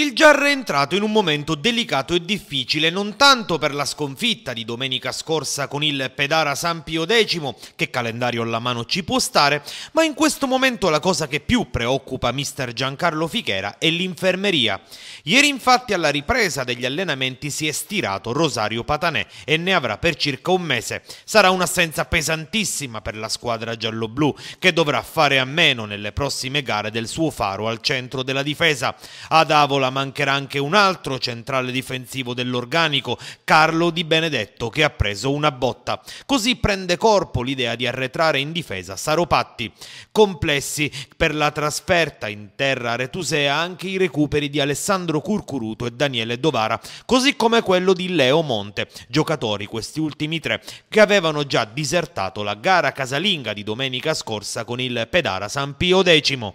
Il Giarra è entrato in un momento delicato e difficile non tanto per la sconfitta di domenica scorsa con il Pedara San Pio X, che calendario alla mano ci può stare, ma in questo momento la cosa che più preoccupa mister Giancarlo Fichera è l'infermeria. Ieri infatti alla ripresa degli allenamenti si è stirato Rosario Patanè e ne avrà per circa un mese. Sarà un'assenza pesantissima per la squadra gialloblu che dovrà fare a meno nelle prossime gare del suo faro al centro della difesa. Ad Avola Imola mancherà anche un altro centrale difensivo dell'organico, Carlo Di Benedetto, che ha preso una botta. Così prende corpo l'idea di arretrare in difesa Saropatti. Complessi per la trasferta in terra retusea anche i recuperi di Alessandro Curcuruto e Daniele Dovara, così come quello di Leo Monte, giocatori questi ultimi tre che avevano già disertato la gara casalinga di domenica scorsa con il Pedara San Pio X.